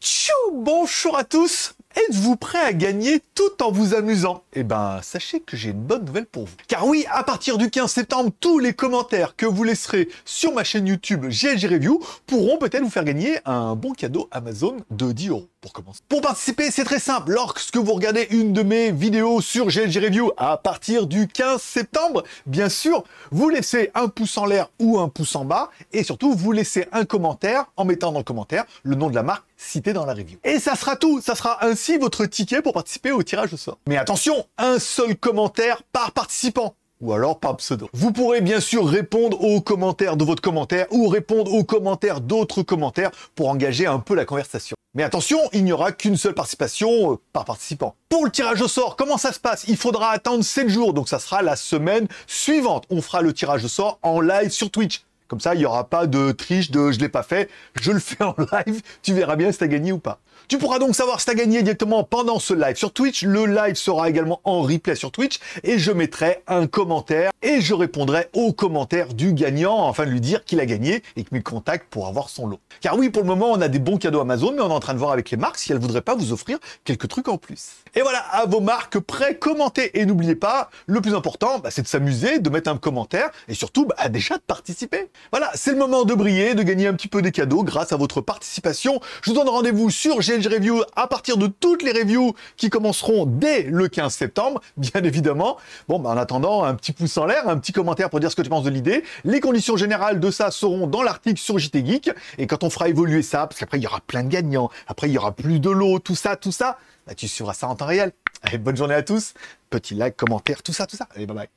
Tchou Bonjour à tous Êtes-vous prêt à gagner tout en vous amusant Eh ben, sachez que j'ai une bonne nouvelle pour vous. Car oui, à partir du 15 septembre, tous les commentaires que vous laisserez sur ma chaîne YouTube GLG Review pourront peut-être vous faire gagner un bon cadeau Amazon de 10 euros pour commencer. Pour participer, c'est très simple. Lorsque vous regardez une de mes vidéos sur GLG Review à partir du 15 septembre, bien sûr, vous laissez un pouce en l'air ou un pouce en bas et surtout vous laissez un commentaire en mettant dans le commentaire le nom de la marque citée dans la review. Et ça sera tout, ça sera ainsi votre ticket pour participer au tirage au sort. Mais attention, un seul commentaire par participant ou alors par pseudo. Vous pourrez bien sûr répondre aux commentaires de votre commentaire ou répondre aux commentaires d'autres commentaires pour engager un peu la conversation. Mais attention, il n'y aura qu'une seule participation euh, par participant. Pour le tirage au sort, comment ça se passe Il faudra attendre 7 jours, donc ça sera la semaine suivante. On fera le tirage au sort en live sur Twitch. Comme ça, il n'y aura pas de triche, de je l'ai pas fait, je le fais en live, tu verras bien si t'as gagné ou pas. Tu pourras donc savoir si tu as gagné directement pendant ce live sur Twitch. Le live sera également en replay sur Twitch et je mettrai un commentaire et je répondrai au commentaire du gagnant afin de lui dire qu'il a gagné et que mes contacts pour avoir son lot. Car oui, pour le moment, on a des bons cadeaux Amazon, mais on est en train de voir avec les marques si elles voudraient pas vous offrir quelques trucs en plus. Et voilà, à vos marques prêts, commentez et n'oubliez pas, le plus important, bah, c'est de s'amuser, de mettre un commentaire et surtout bah, déjà de participer. Voilà, c'est le moment de briller, de gagner un petit peu des cadeaux grâce à votre participation. Je vous donne rendez-vous sur Review à partir de toutes les reviews qui commenceront dès le 15 septembre, bien évidemment. Bon, bah, en attendant, un petit pouce en l'air, un petit commentaire pour dire ce que tu penses de l'idée. Les conditions générales de ça seront dans l'article sur JT Geek. Et quand on fera évoluer ça, parce qu'après, il y aura plein de gagnants, après, il y aura plus de l'eau, tout ça, tout ça, bah, tu suivras ça en temps réel. Allez, bonne journée à tous. Petit like, commentaire, tout ça, tout ça. Allez, bye bye.